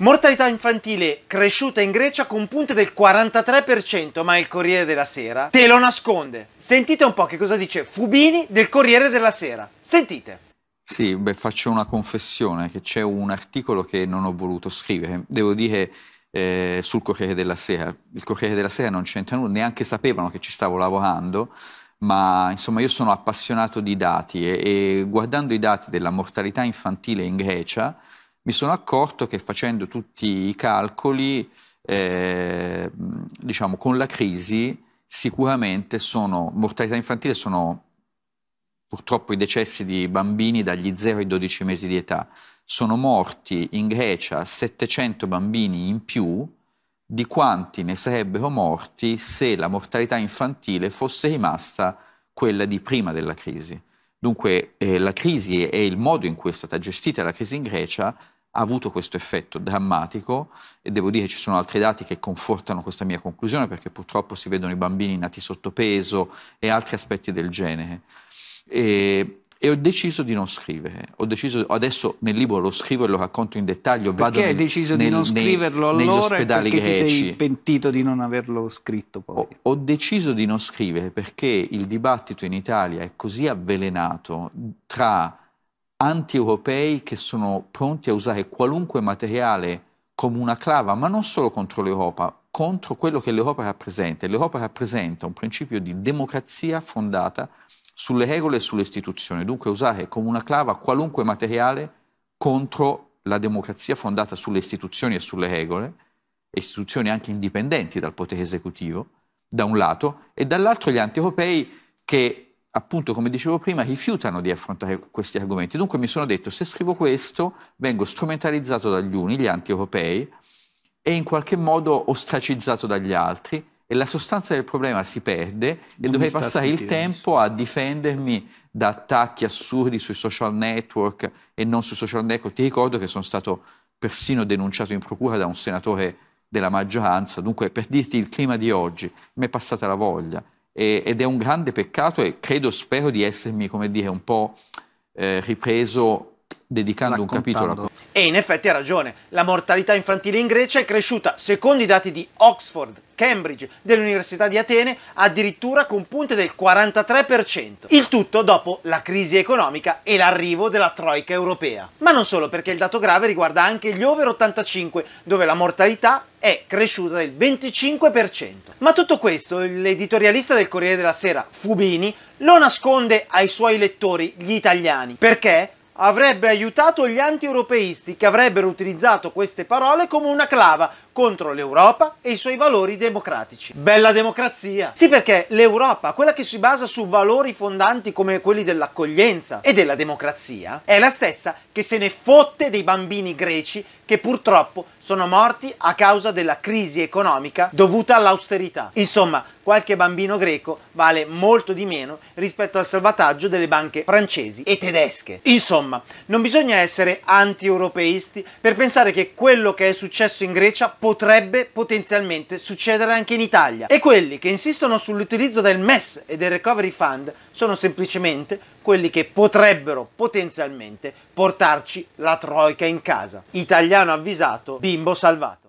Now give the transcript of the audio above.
Mortalità infantile cresciuta in Grecia con punte del 43%, ma il Corriere della Sera te lo nasconde. Sentite un po' che cosa dice Fubini del Corriere della Sera. Sentite. Sì, beh, faccio una confessione, che c'è un articolo che non ho voluto scrivere. Devo dire eh, sul Corriere della Sera. Il Corriere della Sera non c'entra nulla, neanche sapevano che ci stavo lavorando ma insomma io sono appassionato di dati e, e, guardando i dati della mortalità infantile in Grecia mi sono accorto che facendo tutti i calcoli, eh, diciamo, con la crisi sicuramente sono, mortalità infantile sono purtroppo i decessi di bambini dagli 0 ai 12 mesi di età. Sono morti in Grecia 700 bambini in più di quanti ne sarebbero morti se la mortalità infantile fosse rimasta quella di prima della crisi. Dunque eh, la crisi e il modo in cui è stata gestita la crisi in Grecia ha avuto questo effetto drammatico e devo dire ci sono altri dati che confortano questa mia conclusione perché purtroppo si vedono i bambini nati sotto peso e altri aspetti del genere. E, e ho deciso di non scrivere. Ho deciso, adesso nel libro lo scrivo e lo racconto in dettaglio. Perché vado hai deciso nel, di non scriverlo nei, allora negli ospedali perché greci. ti sei pentito di non averlo scritto poi? Ho, ho deciso di non scrivere perché il dibattito in Italia è così avvelenato tra anti-europei che sono pronti a usare qualunque materiale come una clava, ma non solo contro l'Europa, contro quello che l'Europa rappresenta. L'Europa rappresenta un principio di democrazia fondata sulle regole e sulle istituzioni, dunque usare come una clava qualunque materiale contro la democrazia fondata sulle istituzioni e sulle regole, istituzioni anche indipendenti dal potere esecutivo, da un lato, e dall'altro gli anti-europei che appunto, come dicevo prima, rifiutano di affrontare questi argomenti. Dunque mi sono detto, se scrivo questo, vengo strumentalizzato dagli uni, gli anti-europei, e in qualche modo ostracizzato dagli altri, e la sostanza del problema si perde non e dovrei passare il tempo a difendermi da attacchi assurdi sui social network e non sui social network. Ti ricordo che sono stato persino denunciato in procura da un senatore della maggioranza, dunque per dirti il clima di oggi, mi è passata la voglia e, ed è un grande peccato e credo, spero di essermi, come dire, un po' eh, ripreso dedicando un capitolo. a E in effetti ha ragione, la mortalità infantile in Grecia è cresciuta, secondo i dati di Oxford, Cambridge, dell'Università di Atene, addirittura con punte del 43%. Il tutto dopo la crisi economica e l'arrivo della troica europea. Ma non solo, perché il dato grave riguarda anche gli over 85, dove la mortalità è cresciuta del 25%. Ma tutto questo l'editorialista del Corriere della Sera, Fubini, lo nasconde ai suoi lettori, gli italiani, perché avrebbe aiutato gli anti-europeisti che avrebbero utilizzato queste parole come una clava, contro l'Europa e i suoi valori democratici. Bella democrazia! Sì perché l'Europa, quella che si basa su valori fondanti come quelli dell'accoglienza e della democrazia, è la stessa che se ne fotte dei bambini greci che purtroppo sono morti a causa della crisi economica dovuta all'austerità. Insomma, qualche bambino greco vale molto di meno rispetto al salvataggio delle banche francesi e tedesche. Insomma, non bisogna essere anti-europeisti per pensare che quello che è successo in Grecia può potrebbe potenzialmente succedere anche in Italia. E quelli che insistono sull'utilizzo del MES e del Recovery Fund sono semplicemente quelli che potrebbero potenzialmente portarci la troica in casa. Italiano avvisato, bimbo salvato.